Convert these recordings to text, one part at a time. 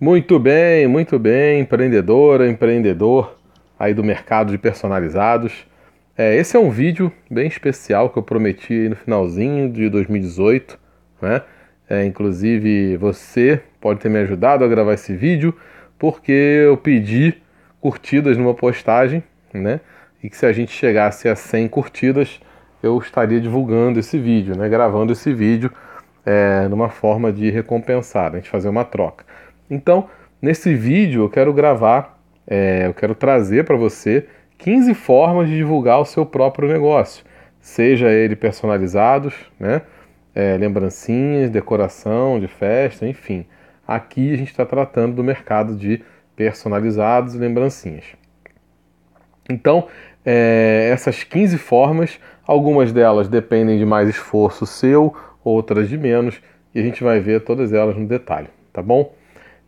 Muito bem, muito bem, empreendedora, empreendedor aí do mercado de personalizados. É, esse é um vídeo bem especial que eu prometi no finalzinho de 2018, né? É, inclusive você pode ter me ajudado a gravar esse vídeo porque eu pedi curtidas numa postagem, né? E que se a gente chegasse a 100 curtidas, eu estaria divulgando esse vídeo, né? Gravando esse vídeo é, numa forma de recompensar, a né? gente fazer uma troca. Então, nesse vídeo eu quero gravar, é, eu quero trazer para você 15 formas de divulgar o seu próprio negócio, seja ele personalizados, né? É, lembrancinhas, decoração de festa, enfim. Aqui a gente está tratando do mercado de personalizados e lembrancinhas. Então, é, essas 15 formas, algumas delas dependem de mais esforço seu, outras de menos, e a gente vai ver todas elas no detalhe, tá bom?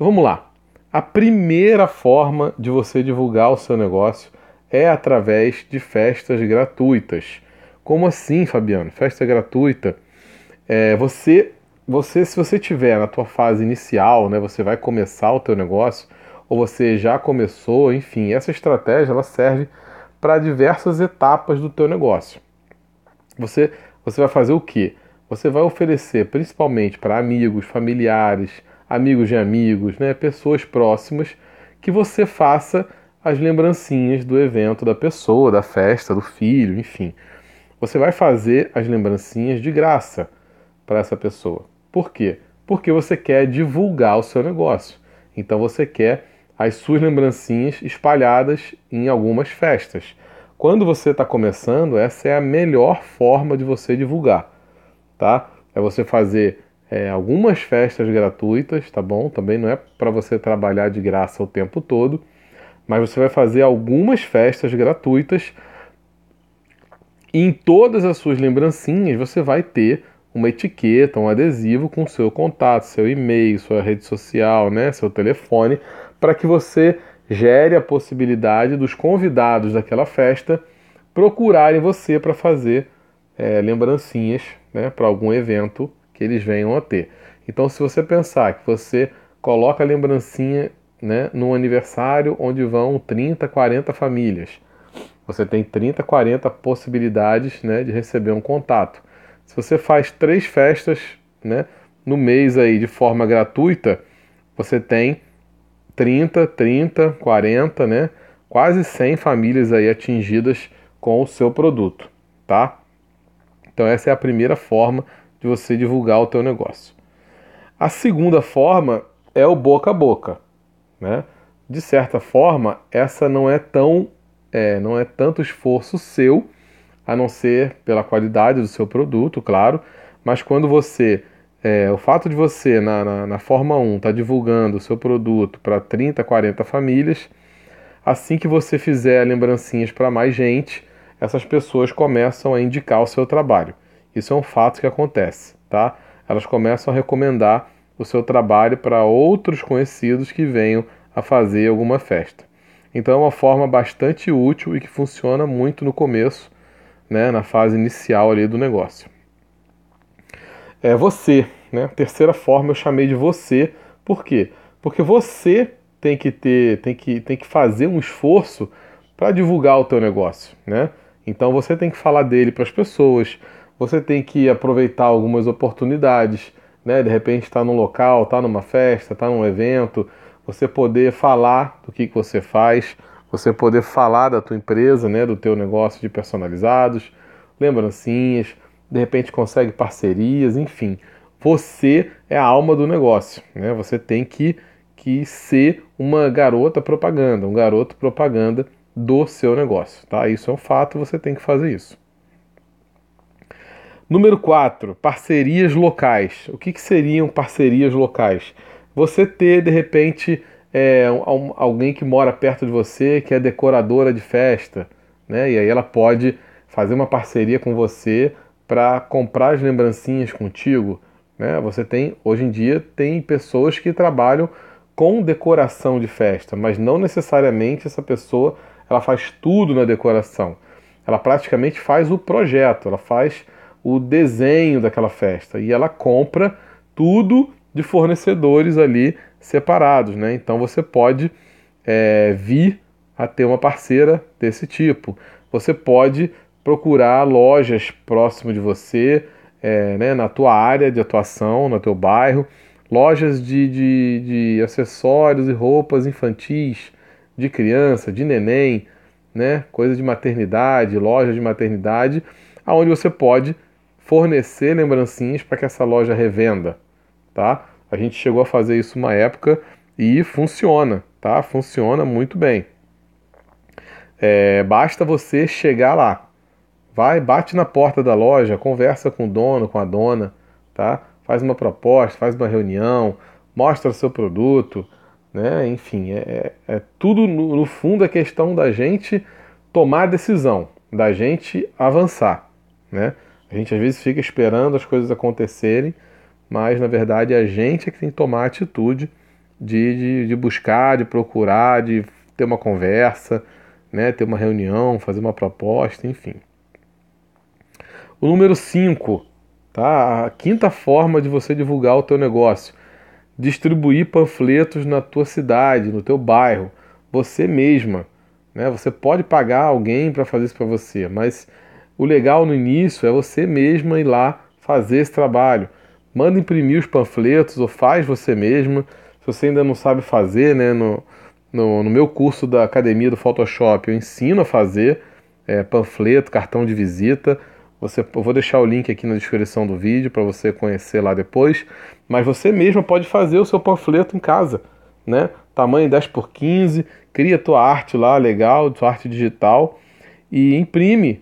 Então vamos lá. A primeira forma de você divulgar o seu negócio é através de festas gratuitas. Como assim, Fabiano? Festa gratuita? É, você, você, se você tiver na tua fase inicial, né, você vai começar o teu negócio ou você já começou, enfim, essa estratégia ela serve para diversas etapas do teu negócio. Você, você vai fazer o quê? Você vai oferecer principalmente para amigos, familiares, amigos de amigos, né, pessoas próximas, que você faça as lembrancinhas do evento da pessoa, da festa, do filho, enfim. Você vai fazer as lembrancinhas de graça para essa pessoa. Por quê? Porque você quer divulgar o seu negócio. Então você quer as suas lembrancinhas espalhadas em algumas festas. Quando você está começando, essa é a melhor forma de você divulgar, tá? É você fazer é, algumas festas gratuitas, tá bom? Também não é para você trabalhar de graça o tempo todo, mas você vai fazer algumas festas gratuitas. E em todas as suas lembrancinhas você vai ter uma etiqueta, um adesivo com seu contato, seu e-mail, sua rede social, né, seu telefone, para que você gere a possibilidade dos convidados daquela festa procurarem você para fazer é, lembrancinhas né, para algum evento que eles venham a ter. Então, se você pensar que você coloca a lembrancinha né, num aniversário onde vão 30, 40 famílias, você tem 30, 40 possibilidades né, de receber um contato. Se você faz três festas né, no mês aí de forma gratuita, você tem 30, 30, 40, né, quase 100 famílias aí atingidas com o seu produto, tá? Então essa é a primeira forma de você divulgar o teu negócio. A segunda forma é o boca a boca, né? De certa forma, essa não é tão, é, não é tanto esforço seu, a não ser pela qualidade do seu produto, claro, mas quando você, é, o fato de você na, na, na forma 1 estar tá divulgando o seu produto para 30, 40 famílias, assim que você fizer lembrancinhas para mais gente, essas pessoas começam a indicar o seu trabalho. Isso é um fato que acontece, tá? Elas começam a recomendar o seu trabalho para outros conhecidos que venham a fazer alguma festa. Então é uma forma bastante útil e que funciona muito no começo, né, na fase inicial ali do negócio. É você, né? Terceira forma eu chamei de você, por quê? Porque você tem que ter, tem que, tem que fazer um esforço para divulgar o teu negócio, né? Então você tem que falar dele para as pessoas, você tem que aproveitar algumas oportunidades, né? De repente está num local, está numa festa, está num evento, você poder falar do que, que você faz, você poder falar da tua empresa, né? Do teu negócio de personalizados, lembrancinhas, de repente consegue parcerias, enfim. Você é a alma do negócio, né? Você tem que que ser uma garota propaganda, um garoto propaganda do seu negócio, tá? Isso é um fato, você tem que fazer isso. Número 4, parcerias locais. O que, que seriam parcerias locais? Você ter, de repente, é, um, alguém que mora perto de você, que é decoradora de festa, né? E aí ela pode fazer uma parceria com você para comprar as lembrancinhas contigo, né? Você tem, hoje em dia, tem pessoas que trabalham com decoração de festa, mas não necessariamente essa pessoa ela faz tudo na decoração. Ela praticamente faz o projeto, ela faz o desenho daquela festa e ela compra tudo de fornecedores ali separados, né? Então você pode é, vir a ter uma parceira desse tipo. Você pode procurar lojas próximo de você, é, né, na tua área de atuação, no teu bairro, lojas de, de, de acessórios e roupas infantis, de criança, de neném, né, coisa de maternidade, loja de maternidade, aonde você pode fornecer lembrancinhas para que essa loja revenda, tá? A gente chegou a fazer isso uma época e funciona, tá? Funciona muito bem. É, basta você chegar lá, vai, bate na porta da loja, conversa com o dono, com a dona, tá? Faz uma proposta, faz uma reunião, mostra o seu produto, né? Enfim, é, é, é tudo no, no fundo a é questão da gente tomar a decisão, da gente avançar, né? A gente às vezes fica esperando as coisas acontecerem, mas na verdade é a gente é que tem que tomar a atitude de, de, de buscar, de procurar, de ter uma conversa, né, ter uma reunião, fazer uma proposta, enfim. O número 5, tá? A quinta forma de você divulgar o teu negócio. Distribuir panfletos na tua cidade, no teu bairro, você mesma, né? Você pode pagar alguém para fazer isso para você, mas o legal no início é você mesma ir lá fazer esse trabalho. Manda imprimir os panfletos ou faz você mesma. Se você ainda não sabe fazer, né, no, no, no meu curso da academia do Photoshop, eu ensino a fazer é, panfleto, cartão de visita. Você, eu vou deixar o link aqui na descrição do vídeo para você conhecer lá depois. Mas você mesma pode fazer o seu panfleto em casa, né? Tamanho 10 por 15, cria tua arte lá, legal, tua arte digital e imprime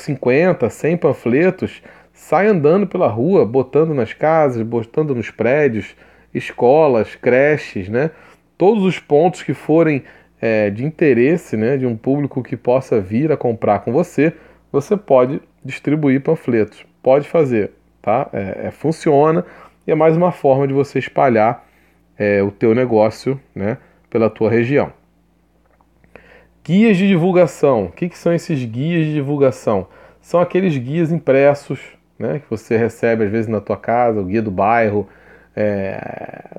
50, 100 panfletos, sai andando pela rua, botando nas casas, botando nos prédios, escolas, creches, né? Todos os pontos que forem é, de interesse, né, de um público que possa vir a comprar com você, você pode distribuir panfletos. Pode fazer, tá? É, é funciona e é mais uma forma de você espalhar é, o teu negócio, né, pela tua região. Guias de divulgação. O que, que são esses guias de divulgação? São aqueles guias impressos né, que você recebe às vezes na tua casa, o guia do bairro, é,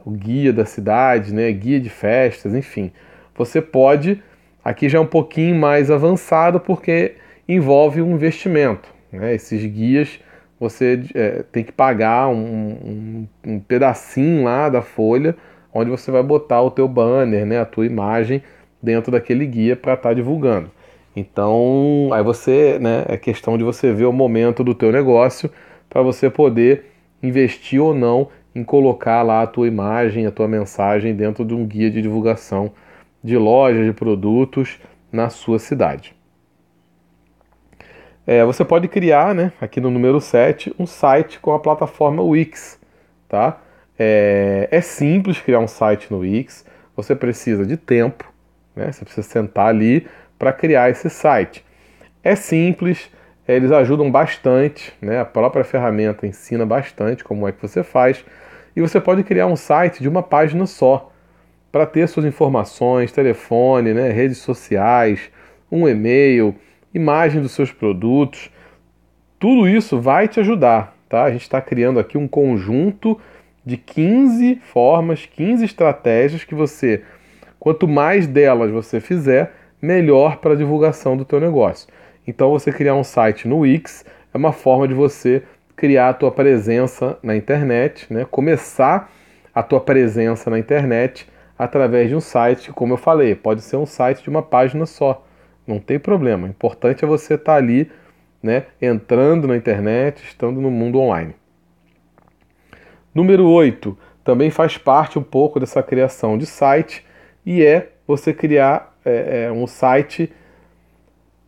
o guia da cidade, né, guia de festas, enfim. Você pode, aqui já é um pouquinho mais avançado porque envolve um investimento. Né? Esses guias você é, tem que pagar um, um, um pedacinho lá da folha onde você vai botar o teu banner, né, a tua imagem dentro daquele guia para estar tá divulgando. Então, aí você, né, é questão de você ver o momento do teu negócio para você poder investir ou não em colocar lá a tua imagem, a tua mensagem dentro de um guia de divulgação de lojas, de produtos na sua cidade. É, você pode criar, né, aqui no número 7, um site com a plataforma Wix, tá? É, é simples criar um site no Wix, você precisa de tempo, né? Você precisa sentar ali para criar esse site. É simples, é, eles ajudam bastante, né? a própria ferramenta ensina bastante como é que você faz. E você pode criar um site de uma página só, para ter suas informações, telefone, né? redes sociais, um e-mail, imagem dos seus produtos. Tudo isso vai te ajudar. Tá? A gente está criando aqui um conjunto de 15 formas, 15 estratégias que você Quanto mais delas você fizer, melhor para a divulgação do teu negócio. Então você criar um site no Wix é uma forma de você criar a tua presença na internet, né? começar a tua presença na internet através de um site, como eu falei, pode ser um site de uma página só, não tem problema. O importante é você estar tá ali, né, entrando na internet, estando no mundo online. Número 8, também faz parte um pouco dessa criação de site, e é você criar é, é, um site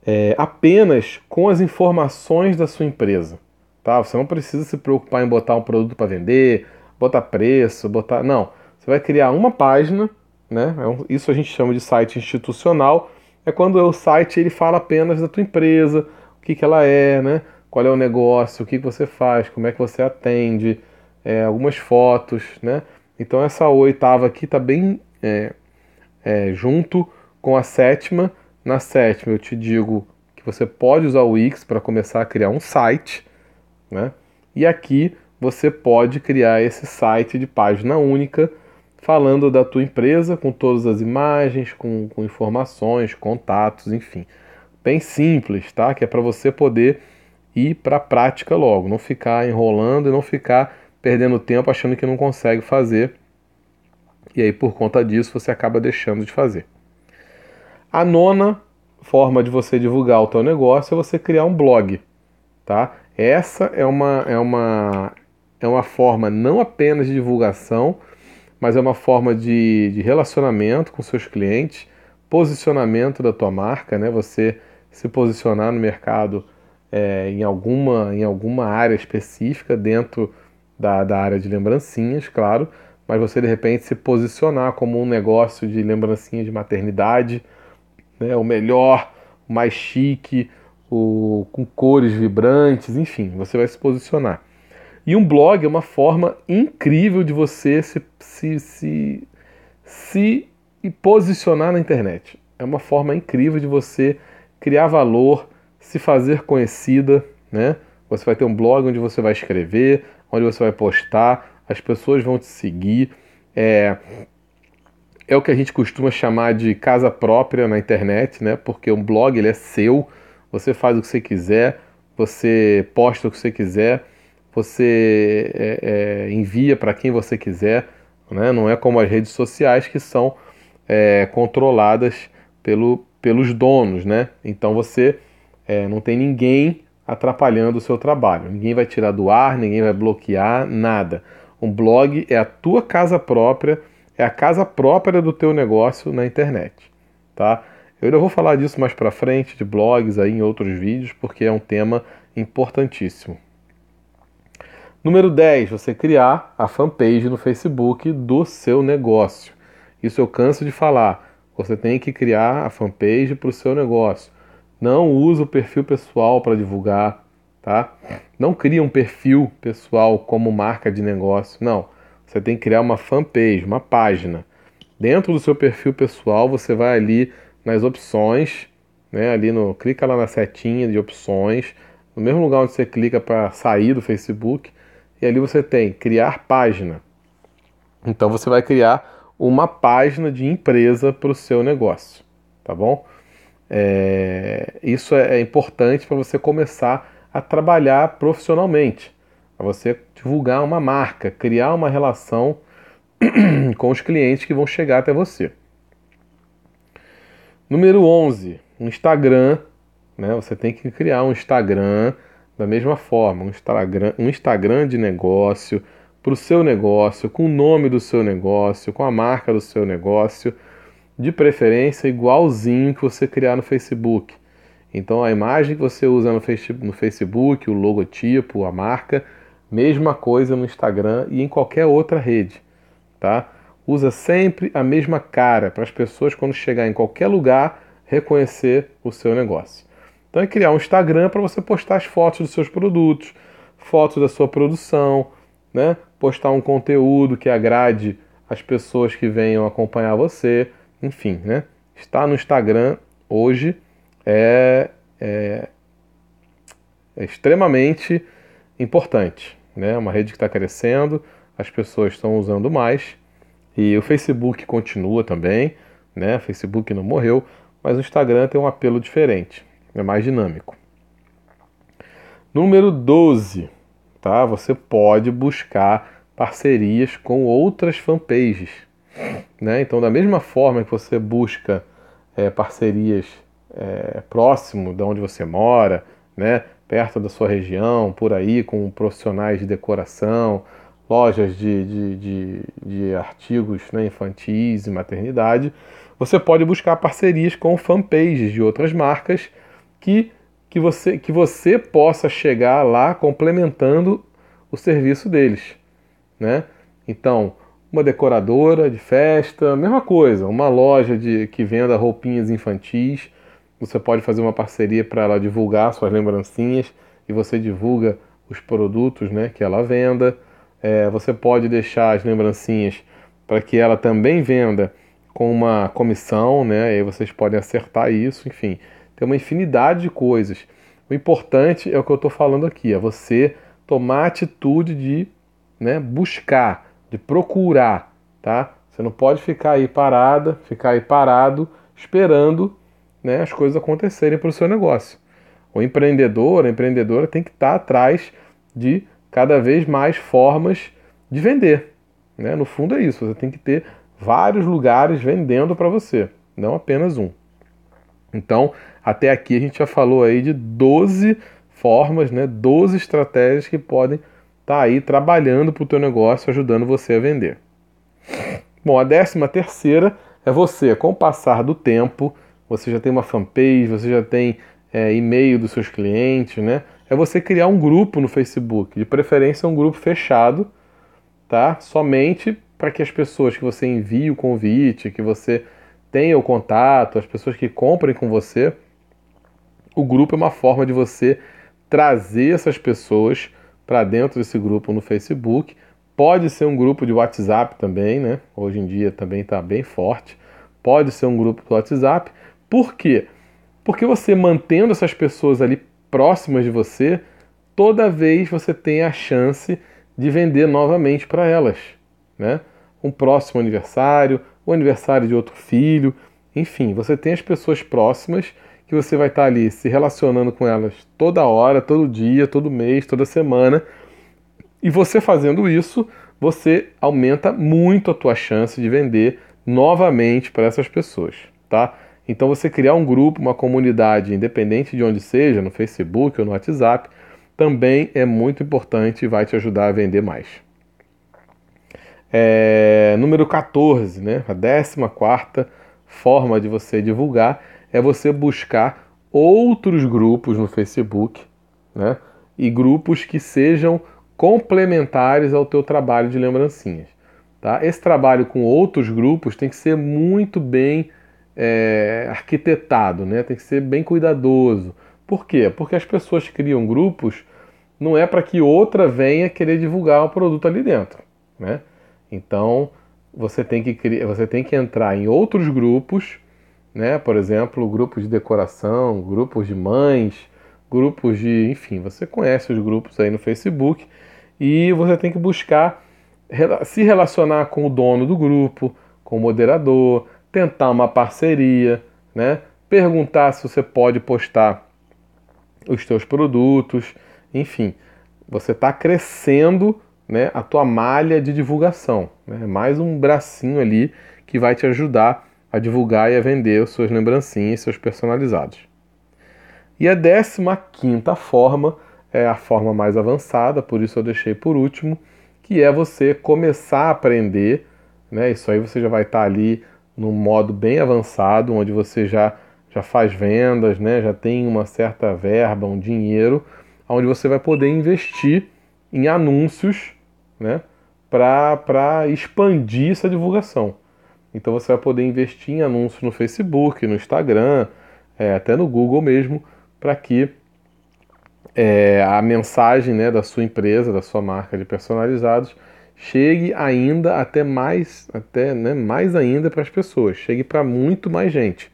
é, apenas com as informações da sua empresa. Tá? Você não precisa se preocupar em botar um produto para vender, botar preço, botar. Não. Você vai criar uma página, né? É isso a gente chama de site institucional. É quando o site ele fala apenas da tua empresa, o que, que ela é, né? qual é o negócio, o que, que você faz, como é que você atende, é, algumas fotos, né? Então essa oitava aqui está bem é, é, junto com a sétima. Na sétima, eu te digo que você pode usar o Wix para começar a criar um site, né? E aqui você pode criar esse site de página única falando da tua empresa com todas as imagens, com, com informações, contatos, enfim. Bem simples, tá? Que é para você poder ir para a prática logo, não ficar enrolando e não ficar perdendo tempo achando que não consegue fazer e aí, por conta disso, você acaba deixando de fazer. A nona forma de você divulgar o teu negócio é você criar um blog, tá? Essa é uma, é uma, é uma forma não apenas de divulgação, mas é uma forma de, de relacionamento com seus clientes, posicionamento da tua marca, né? Você se posicionar no mercado é, em, alguma, em alguma área específica, dentro da, da área de lembrancinhas, claro, mas você de repente se posicionar como um negócio de lembrancinha de maternidade, né, o melhor, o mais chique, o, com cores vibrantes, enfim, você vai se posicionar. E um blog é uma forma incrível de você se, se, se, se posicionar na internet. É uma forma incrível de você criar valor, se fazer conhecida, né? Você vai ter um blog onde você vai escrever, onde você vai postar, as pessoas vão te seguir. É, é o que a gente costuma chamar de casa própria na internet, né? Porque um blog ele é seu, você faz o que você quiser, você posta o que você quiser, você é, é, envia para quem você quiser, né? Não é como as redes sociais que são é, controladas pelo, pelos donos, né? Então você é, não tem ninguém atrapalhando o seu trabalho, ninguém vai tirar do ar, ninguém vai bloquear nada. Um blog é a tua casa própria, é a casa própria do teu negócio na internet, tá? Eu ainda vou falar disso mais para frente, de blogs aí em outros vídeos, porque é um tema importantíssimo. Número 10, você criar a fanpage no Facebook do seu negócio. Isso eu canso de falar. Você tem que criar a fanpage para o seu negócio. Não usa o perfil pessoal para divulgar, tá? Não cria um perfil pessoal como marca de negócio, não. Você tem que criar uma fanpage, uma página. Dentro do seu perfil pessoal, você vai ali nas opções, né, ali no clica lá na setinha de opções, no mesmo lugar onde você clica para sair do Facebook, e ali você tem criar página. Então você vai criar uma página de empresa para o seu negócio, tá bom? É, isso é, é importante para você começar a trabalhar profissionalmente, a você divulgar uma marca, criar uma relação com os clientes que vão chegar até você. Número 11, um Instagram, né? Você tem que criar um Instagram da mesma forma, um Instagram, um Instagram de negócio para o seu negócio, com o nome do seu negócio, com a marca do seu negócio, de preferência igualzinho que você criar no Facebook. Então a imagem que você usa no Facebook, o logotipo, a marca, mesma coisa no Instagram e em qualquer outra rede, tá? Usa sempre a mesma cara para as pessoas quando chegar em qualquer lugar reconhecer o seu negócio. Então é criar um Instagram para você postar as fotos dos seus produtos, fotos da sua produção, né? Postar um conteúdo que agrade as pessoas que venham acompanhar você, enfim, né? Estar no Instagram hoje é, é, é extremamente importante. Né? É uma rede que está crescendo, as pessoas estão usando mais e o Facebook continua também. Né? O Facebook não morreu, mas o Instagram tem um apelo diferente, é mais dinâmico. Número 12, tá? Você pode buscar parcerias com outras fanpages, né? Então, da mesma forma que você busca é, parcerias é, próximo de onde você mora, né? perto da sua região, por aí, com profissionais de decoração, lojas de, de, de, de artigos né, infantis e maternidade, você pode buscar parcerias com fanpages de outras marcas que, que, você, que você possa chegar lá complementando o serviço deles. Né? Então, uma decoradora de festa, mesma coisa, uma loja de, que venda roupinhas infantis, você pode fazer uma parceria para ela divulgar suas lembrancinhas e você divulga os produtos né, que ela venda. É, você pode deixar as lembrancinhas para que ela também venda com uma comissão, né? E aí vocês podem acertar isso, enfim. Tem uma infinidade de coisas. O importante é o que eu estou falando aqui, é você tomar a atitude de né, buscar, de procurar, tá? Você não pode ficar aí parada, ficar aí parado, esperando né, as coisas acontecerem para o seu negócio. O empreendedor, a empreendedora tem que estar tá atrás de cada vez mais formas de vender. Né? No fundo é isso, você tem que ter vários lugares vendendo para você, não apenas um. Então, até aqui a gente já falou aí de 12 formas, né, 12 estratégias que podem estar tá aí trabalhando para o teu negócio, ajudando você a vender. Bom, a décima terceira é você, com o passar do tempo, você já tem uma fanpage, você já tem é, e-mail dos seus clientes, né? É você criar um grupo no Facebook, de preferência um grupo fechado, tá? Somente para que as pessoas que você envie o convite, que você tenha o contato, as pessoas que comprem com você, o grupo é uma forma de você trazer essas pessoas para dentro desse grupo no Facebook. Pode ser um grupo de WhatsApp também, né? Hoje em dia também está bem forte. Pode ser um grupo do WhatsApp, por quê? Porque você mantendo essas pessoas ali próximas de você, toda vez você tem a chance de vender novamente para elas, né? Um próximo aniversário, o aniversário de outro filho, enfim, você tem as pessoas próximas que você vai estar tá ali se relacionando com elas toda hora, todo dia, todo mês, toda semana. E você fazendo isso, você aumenta muito a tua chance de vender novamente para essas pessoas, tá? Então você criar um grupo, uma comunidade, independente de onde seja, no Facebook ou no WhatsApp, também é muito importante e vai te ajudar a vender mais. É, número 14, né? a 14 forma de você divulgar é você buscar outros grupos no Facebook né? e grupos que sejam complementares ao teu trabalho de lembrancinhas. Tá? Esse trabalho com outros grupos tem que ser muito bem é, arquitetado, né? tem que ser bem cuidadoso. Por quê? Porque as pessoas criam grupos não é para que outra venha querer divulgar o produto ali dentro. Né? Então você tem que criar, você tem que entrar em outros grupos, né? por exemplo, grupos de decoração, grupos de mães, grupos de. enfim, você conhece os grupos aí no Facebook e você tem que buscar se relacionar com o dono do grupo, com o moderador, tentar uma parceria, né? perguntar se você pode postar os seus produtos, enfim, você está crescendo né, a tua malha de divulgação, né? mais um bracinho ali que vai te ajudar a divulgar e a vender suas lembrancinhas, seus personalizados. E a décima quinta forma é a forma mais avançada, por isso eu deixei por último, que é você começar a aprender, né? Isso aí você já vai estar tá ali num modo bem avançado, onde você já, já faz vendas, né? já tem uma certa verba, um dinheiro, onde você vai poder investir em anúncios né? para expandir essa divulgação. Então você vai poder investir em anúncios no Facebook, no Instagram, é, até no Google mesmo, para que é, a mensagem né, da sua empresa, da sua marca de personalizados, chegue ainda até mais, até né, mais ainda para as pessoas, chegue para muito mais gente.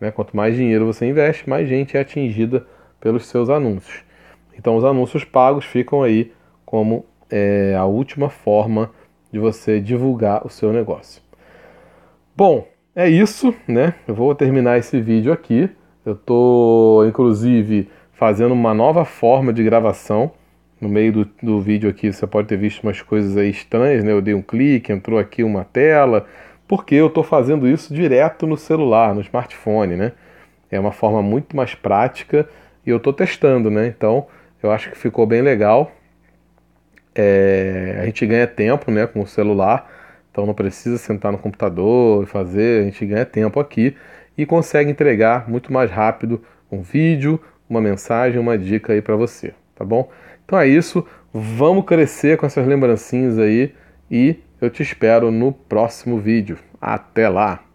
Né? Quanto mais dinheiro você investe, mais gente é atingida pelos seus anúncios. Então os anúncios pagos ficam aí como é, a última forma de você divulgar o seu negócio. Bom, é isso, né? Eu vou terminar esse vídeo aqui. Eu estou, inclusive, fazendo uma nova forma de gravação no meio do, do vídeo aqui você pode ter visto umas coisas aí estranhas, né? Eu dei um clique, entrou aqui uma tela, porque eu estou fazendo isso direto no celular, no smartphone, né? É uma forma muito mais prática e eu estou testando, né? Então eu acho que ficou bem legal. É, a gente ganha tempo, né, com o celular, então não precisa sentar no computador e fazer, a gente ganha tempo aqui e consegue entregar muito mais rápido um vídeo, uma mensagem, uma dica aí para você, tá bom? Então é isso, vamos crescer com essas lembrancinhas aí e eu te espero no próximo vídeo. Até lá!